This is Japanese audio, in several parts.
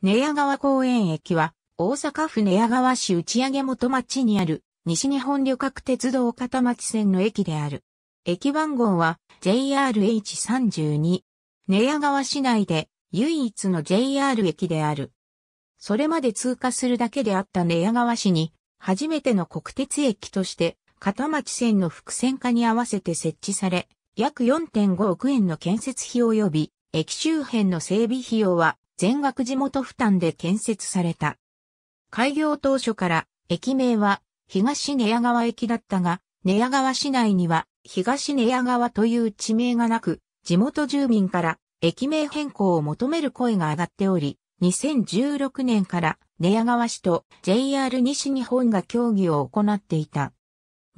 寝屋川公園駅は、大阪府寝屋川市内上元町にある、西日本旅客鉄道片町線の駅である。駅番号は JRH32。寝屋川市内で唯一の JR 駅である。それまで通過するだけであった寝屋川市に、初めての国鉄駅として、片町線の伏線化に合わせて設置され、約4.5億円の建設費及び、駅周辺の整備費用は全額地元負担で建設された。開業当初から駅名は東寝屋川駅だったが、寝屋川市内には東寝屋川という地名がなく、地元住民から駅名変更を求める声が上がっており、2016年から寝屋川市と JR 西日本が協議を行っていた。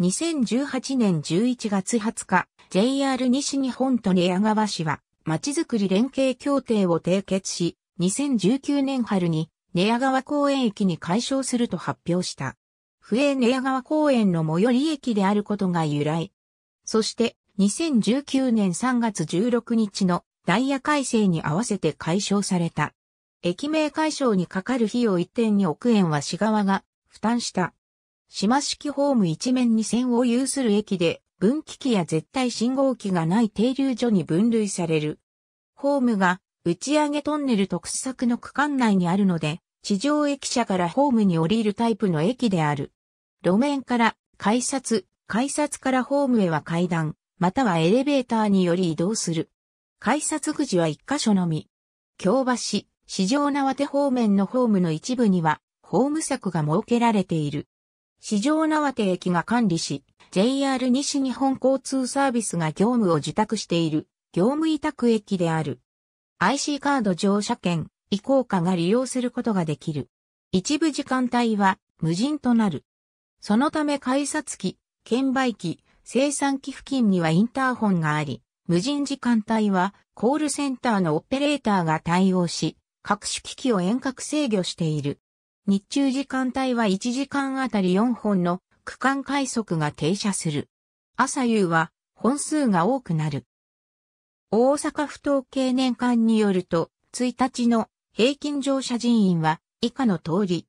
2018年11月20日、JR 西日本と寝屋川市は、まちづくり連携協定を締結し、2019年春に寝屋川公園駅に解消すると発表した。不営寝屋川公園の最寄り駅であることが由来。そして2019年3月16日のダイヤ改正に合わせて解消された。駅名解消にかかる費用1.2億円は市側が負担した。島式ホーム一面に線を有する駅で分岐器や絶対信号機がない停留所に分類される。ホームが打ち上げトンネル特殊策の区間内にあるので、地上駅舎からホームに降りるタイプの駅である。路面から改札、改札からホームへは階段、またはエレベーターにより移動する。改札口は一箇所のみ。京橋、市場縄手方面のホームの一部には、ホーム柵が設けられている。市場縄手駅が管理し、JR 西日本交通サービスが業務を受託している、業務委託駅である。IC カード乗車券、移行化が利用することができる。一部時間帯は無人となる。そのため改札機、券売機、生産機付近にはインターホンがあり、無人時間帯はコールセンターのオペレーターが対応し、各種機器を遠隔制御している。日中時間帯は1時間あたり4本の区間快速が停車する。朝夕は本数が多くなる。大阪府統計年間によると、1日の平均乗車人員は以下の通り。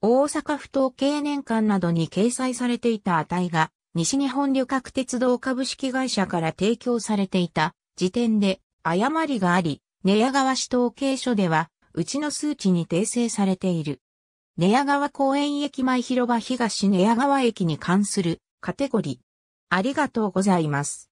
大阪府統計年間などに掲載されていた値が、西日本旅客鉄道株式会社から提供されていた時点で誤りがあり、寝屋川市統計所では、うちの数値に訂正されている。寝屋川公園駅前広場東寝屋川駅に関するカテゴリー。ありがとうございます。